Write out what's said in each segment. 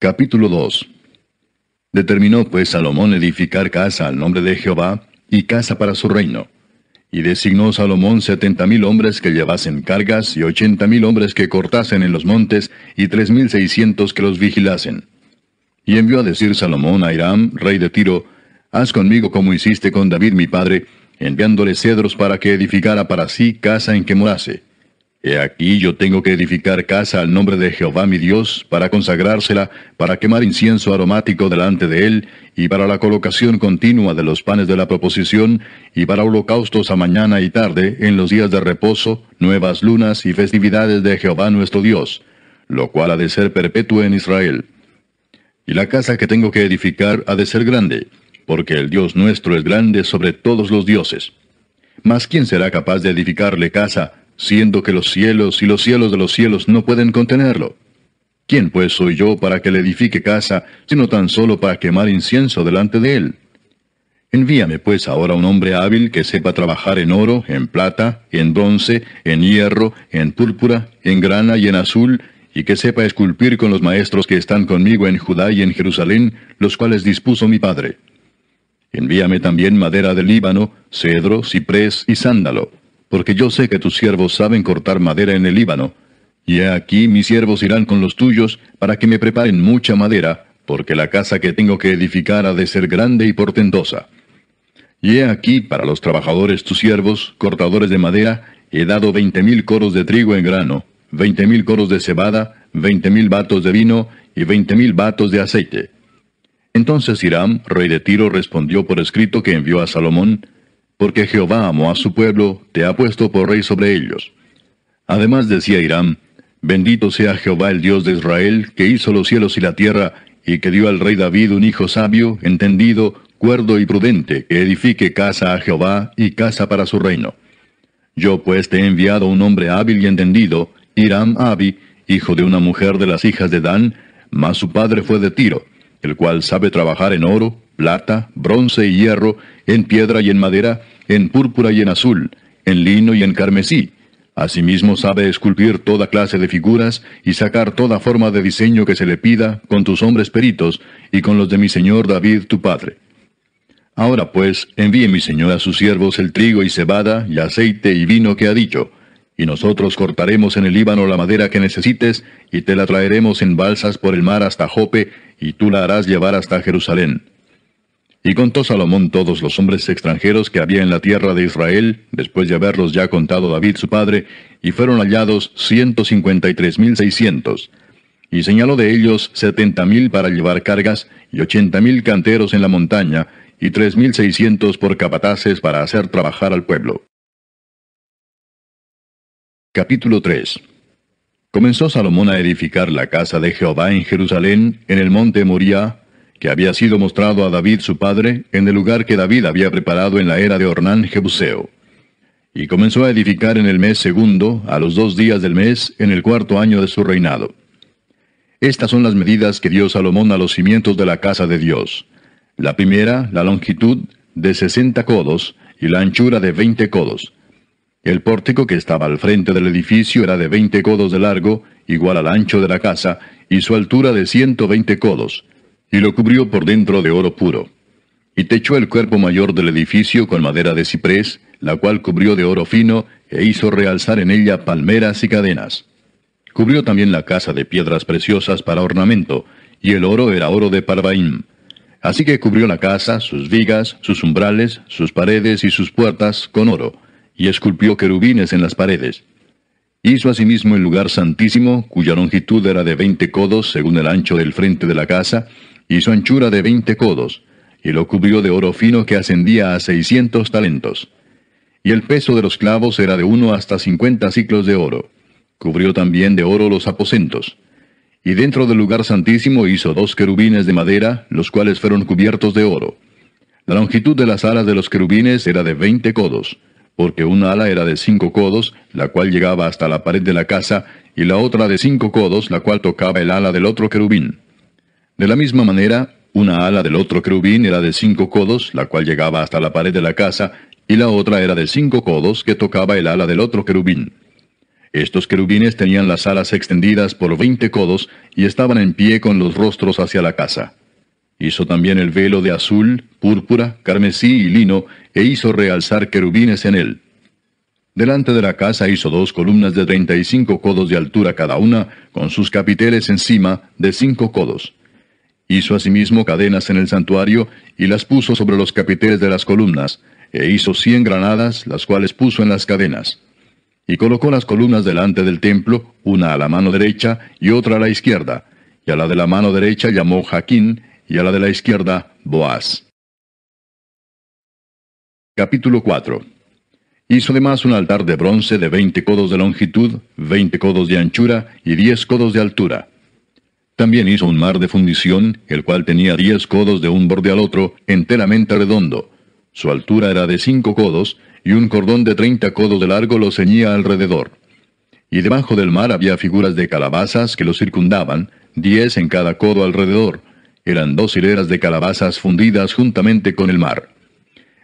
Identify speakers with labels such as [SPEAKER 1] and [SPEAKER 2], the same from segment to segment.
[SPEAKER 1] Capítulo 2 Determinó pues Salomón edificar casa al nombre de Jehová y casa para su reino. Y designó Salomón setenta mil hombres que llevasen cargas y ochenta mil hombres que cortasen en los montes y tres mil seiscientos que los vigilasen. Y envió a decir Salomón a Hiram, rey de Tiro, Haz conmigo como hiciste con David mi padre, enviándole cedros para que edificara para sí casa en que morase. He aquí yo tengo que edificar casa al nombre de Jehová mi Dios, para consagrársela, para quemar incienso aromático delante de él, y para la colocación continua de los panes de la proposición, y para holocaustos a mañana y tarde, en los días de reposo, nuevas lunas y festividades de Jehová nuestro Dios, lo cual ha de ser perpetuo en Israel. Y la casa que tengo que edificar ha de ser grande, porque el Dios nuestro es grande sobre todos los dioses. Mas ¿quién será capaz de edificarle casa? siendo que los cielos y los cielos de los cielos no pueden contenerlo. ¿Quién pues soy yo para que le edifique casa, sino tan solo para quemar incienso delante de él? Envíame pues ahora un hombre hábil que sepa trabajar en oro, en plata, en bronce, en hierro, en púrpura, en grana y en azul, y que sepa esculpir con los maestros que están conmigo en Judá y en Jerusalén, los cuales dispuso mi padre. Envíame también madera de Líbano, cedro, ciprés y sándalo porque yo sé que tus siervos saben cortar madera en el Líbano. Y he aquí mis siervos irán con los tuyos para que me preparen mucha madera, porque la casa que tengo que edificar ha de ser grande y portentosa. Y he aquí para los trabajadores tus siervos, cortadores de madera, he dado veinte mil coros de trigo en grano, veinte mil coros de cebada, veinte mil batos de vino y veinte mil batos de aceite. Entonces Hiram, rey de Tiro, respondió por escrito que envió a Salomón, porque Jehová amó a su pueblo, te ha puesto por rey sobre ellos. Además decía Irán, Bendito sea Jehová el Dios de Israel, que hizo los cielos y la tierra, y que dio al rey David un hijo sabio, entendido, cuerdo y prudente, que edifique casa a Jehová y casa para su reino. Yo pues te he enviado un hombre hábil y entendido, irán Abi, hijo de una mujer de las hijas de Dan, mas su padre fue de Tiro, el cual sabe trabajar en oro, plata, bronce y hierro, en piedra y en madera, en púrpura y en azul, en lino y en carmesí. Asimismo sabe esculpir toda clase de figuras y sacar toda forma de diseño que se le pida con tus hombres peritos y con los de mi señor David tu padre. Ahora pues, envíe mi señor a sus siervos el trigo y cebada y aceite y vino que ha dicho, y nosotros cortaremos en el Líbano la madera que necesites, y te la traeremos en balsas por el mar hasta Jope, y tú la harás llevar hasta Jerusalén. Y contó Salomón todos los hombres extranjeros que había en la tierra de Israel, después de haberlos ya contado David su padre, y fueron hallados ciento cincuenta y tres mil seiscientos. Y señaló de ellos setenta mil para llevar cargas, y ochenta mil canteros en la montaña, y tres mil seiscientos por capataces para hacer trabajar al pueblo. Capítulo 3 Comenzó Salomón a edificar la casa de Jehová en Jerusalén, en el monte Moría, que había sido mostrado a David su padre en el lugar que David había preparado en la era de Ornán Jebuseo. Y comenzó a edificar en el mes segundo, a los dos días del mes, en el cuarto año de su reinado. Estas son las medidas que dio Salomón a los cimientos de la casa de Dios. La primera, la longitud, de sesenta codos, y la anchura de veinte codos. El pórtico que estaba al frente del edificio era de veinte codos de largo, igual al ancho de la casa, y su altura de ciento veinte codos y lo cubrió por dentro de oro puro. Y techó el cuerpo mayor del edificio con madera de ciprés, la cual cubrió de oro fino e hizo realzar en ella palmeras y cadenas. Cubrió también la casa de piedras preciosas para ornamento, y el oro era oro de Parvaim. Así que cubrió la casa, sus vigas, sus umbrales, sus paredes y sus puertas con oro, y esculpió querubines en las paredes. Hizo asimismo el lugar santísimo, cuya longitud era de veinte codos según el ancho del frente de la casa, hizo anchura de veinte codos, y lo cubrió de oro fino que ascendía a seiscientos talentos. Y el peso de los clavos era de uno hasta cincuenta ciclos de oro. Cubrió también de oro los aposentos. Y dentro del lugar santísimo hizo dos querubines de madera, los cuales fueron cubiertos de oro. La longitud de las alas de los querubines era de veinte codos, porque una ala era de cinco codos, la cual llegaba hasta la pared de la casa, y la otra de cinco codos, la cual tocaba el ala del otro querubín. De la misma manera, una ala del otro querubín era de cinco codos, la cual llegaba hasta la pared de la casa, y la otra era de cinco codos que tocaba el ala del otro querubín. Estos querubines tenían las alas extendidas por veinte codos y estaban en pie con los rostros hacia la casa. Hizo también el velo de azul, púrpura, carmesí y lino, e hizo realzar querubines en él. Delante de la casa hizo dos columnas de treinta y cinco codos de altura cada una, con sus capiteles encima de cinco codos. Hizo asimismo cadenas en el santuario y las puso sobre los capiteles de las columnas, e hizo cien granadas, las cuales puso en las cadenas. Y colocó las columnas delante del templo, una a la mano derecha y otra a la izquierda, y a la de la mano derecha llamó Jaquín, y a la de la izquierda Boaz. Capítulo 4 Hizo además un altar de bronce de veinte codos de longitud, veinte codos de anchura y diez codos de altura también hizo un mar de fundición, el cual tenía diez codos de un borde al otro, enteramente redondo. Su altura era de cinco codos, y un cordón de treinta codos de largo lo ceñía alrededor. Y debajo del mar había figuras de calabazas que lo circundaban, diez en cada codo alrededor. Eran dos hileras de calabazas fundidas juntamente con el mar.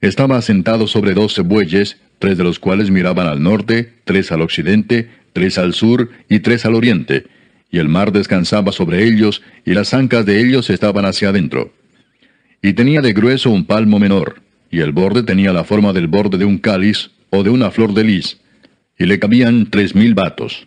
[SPEAKER 1] Estaba sentado sobre doce bueyes, tres de los cuales miraban al norte, tres al occidente, tres al sur y tres al oriente, y el mar descansaba sobre ellos, y las ancas de ellos estaban hacia adentro. Y tenía de grueso un palmo menor, y el borde tenía la forma del borde de un cáliz o de una flor de lis, y le cabían tres mil batos.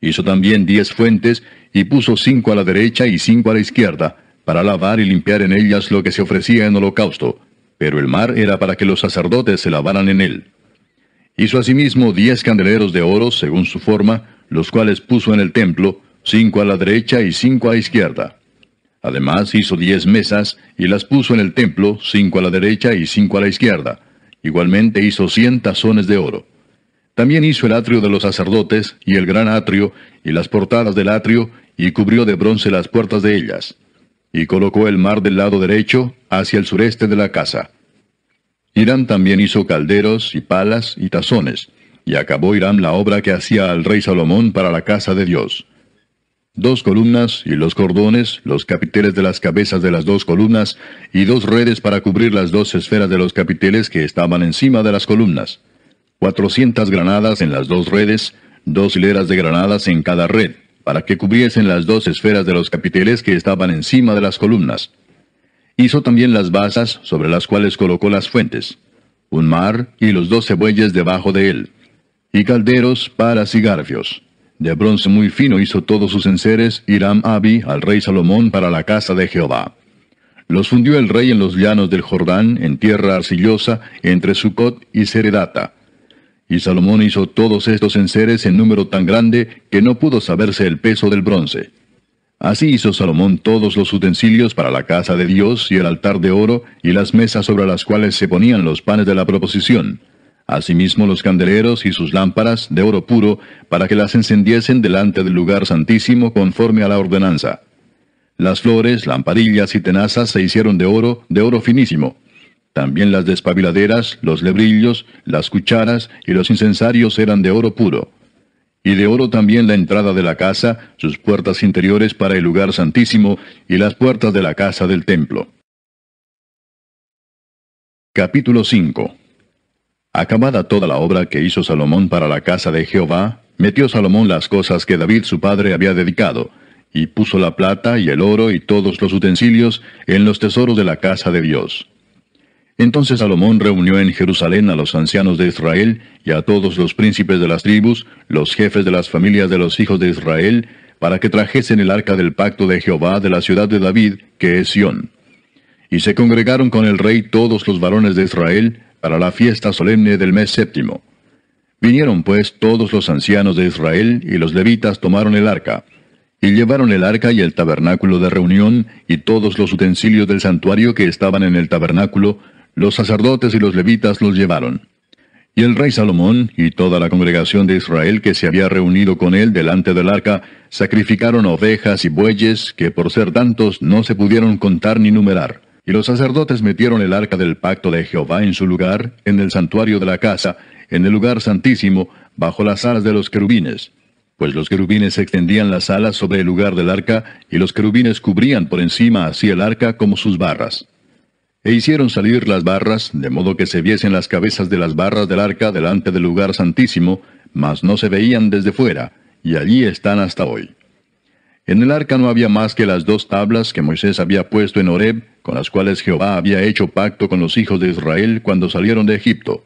[SPEAKER 1] Hizo también diez fuentes, y puso cinco a la derecha y cinco a la izquierda, para lavar y limpiar en ellas lo que se ofrecía en holocausto, pero el mar era para que los sacerdotes se lavaran en él. Hizo asimismo diez candeleros de oro, según su forma, los cuales puso en el templo, cinco a la derecha y cinco a la izquierda. Además hizo diez mesas y las puso en el templo, cinco a la derecha y cinco a la izquierda. Igualmente hizo cien tazones de oro. También hizo el atrio de los sacerdotes y el gran atrio y las portadas del atrio y cubrió de bronce las puertas de ellas. Y colocó el mar del lado derecho hacia el sureste de la casa. Irán también hizo calderos y palas y tazones, y acabó Irán la obra que hacía al rey Salomón para la casa de Dios. Dos columnas y los cordones, los capiteles de las cabezas de las dos columnas y dos redes para cubrir las dos esferas de los capiteles que estaban encima de las columnas. Cuatrocientas granadas en las dos redes, dos hileras de granadas en cada red, para que cubriesen las dos esferas de los capiteles que estaban encima de las columnas. Hizo también las basas sobre las cuales colocó las fuentes, un mar y los dos bueyes debajo de él, y calderos, para y de bronce muy fino hizo todos sus enseres Hiram Abi al rey Salomón para la casa de Jehová. Los fundió el rey en los llanos del Jordán, en tierra arcillosa, entre Sucot y Seredata. Y Salomón hizo todos estos enseres en número tan grande que no pudo saberse el peso del bronce. Así hizo Salomón todos los utensilios para la casa de Dios y el altar de oro y las mesas sobre las cuales se ponían los panes de la proposición asimismo los candeleros y sus lámparas de oro puro, para que las encendiesen delante del lugar santísimo conforme a la ordenanza. Las flores, lamparillas y tenazas se hicieron de oro, de oro finísimo. También las despabiladeras, los lebrillos, las cucharas y los incensarios eran de oro puro. Y de oro también la entrada de la casa, sus puertas interiores para el lugar santísimo y las puertas de la casa del templo. Capítulo 5 Acabada toda la obra que hizo Salomón para la casa de Jehová, metió Salomón las cosas que David su padre había dedicado, y puso la plata y el oro y todos los utensilios en los tesoros de la casa de Dios. Entonces Salomón reunió en Jerusalén a los ancianos de Israel y a todos los príncipes de las tribus, los jefes de las familias de los hijos de Israel, para que trajesen el arca del pacto de Jehová de la ciudad de David, que es Sión. Y se congregaron con el rey todos los varones de Israel, para la fiesta solemne del mes séptimo. Vinieron pues todos los ancianos de Israel, y los levitas tomaron el arca. Y llevaron el arca y el tabernáculo de reunión, y todos los utensilios del santuario que estaban en el tabernáculo, los sacerdotes y los levitas los llevaron. Y el rey Salomón y toda la congregación de Israel que se había reunido con él delante del arca, sacrificaron ovejas y bueyes que por ser tantos no se pudieron contar ni numerar y los sacerdotes metieron el arca del pacto de Jehová en su lugar, en el santuario de la casa, en el lugar santísimo, bajo las alas de los querubines. Pues los querubines extendían las alas sobre el lugar del arca, y los querubines cubrían por encima así el arca como sus barras. E hicieron salir las barras, de modo que se viesen las cabezas de las barras del arca delante del lugar santísimo, mas no se veían desde fuera, y allí están hasta hoy. En el arca no había más que las dos tablas que Moisés había puesto en Horeb, con las cuales Jehová había hecho pacto con los hijos de Israel cuando salieron de Egipto.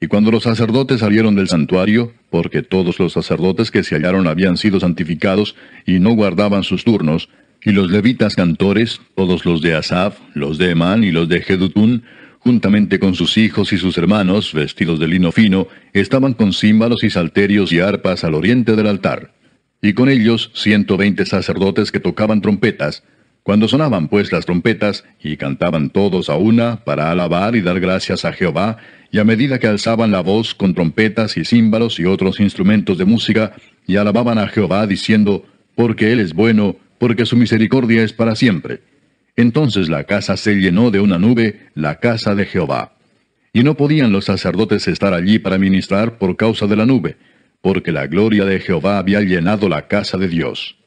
[SPEAKER 1] Y cuando los sacerdotes salieron del santuario, porque todos los sacerdotes que se hallaron habían sido santificados y no guardaban sus turnos, y los levitas cantores, todos los de Asaf, los de Emán y los de Jedutún, juntamente con sus hijos y sus hermanos, vestidos de lino fino, estaban con címbalos y salterios y arpas al oriente del altar y con ellos ciento veinte sacerdotes que tocaban trompetas, cuando sonaban pues las trompetas, y cantaban todos a una para alabar y dar gracias a Jehová, y a medida que alzaban la voz con trompetas y címbalos y otros instrumentos de música, y alababan a Jehová diciendo, porque Él es bueno, porque su misericordia es para siempre. Entonces la casa se llenó de una nube, la casa de Jehová. Y no podían los sacerdotes estar allí para ministrar por causa de la nube, porque la gloria de Jehová había llenado la casa de Dios.